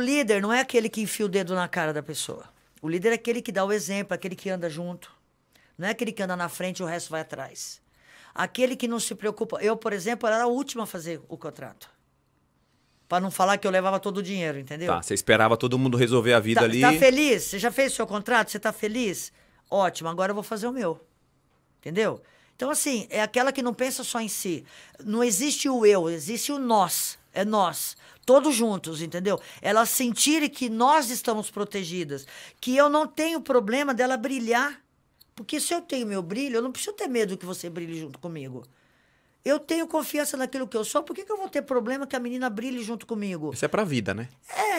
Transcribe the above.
líder não é aquele que enfia o dedo na cara da pessoa. O líder é aquele que dá o exemplo, aquele que anda junto. Não é aquele que anda na frente e o resto vai atrás. Aquele que não se preocupa. Eu, por exemplo, era a última a fazer o contrato. Para não falar que eu levava todo o dinheiro, entendeu? Tá, você esperava todo mundo resolver a vida tá, ali. Tá feliz? Você já fez o seu contrato? Você tá feliz? Ótimo, agora eu vou fazer o meu. Entendeu? Então, assim, é aquela que não pensa só em si. Não existe o eu, existe o nós. É nós. Todos juntos, entendeu? Elas sentirem que nós estamos protegidas. Que eu não tenho problema dela brilhar. Porque se eu tenho meu brilho, eu não preciso ter medo que você brilhe junto comigo. Eu tenho confiança naquilo que eu sou, por que, que eu vou ter problema que a menina brilhe junto comigo? Isso é pra vida, né? É,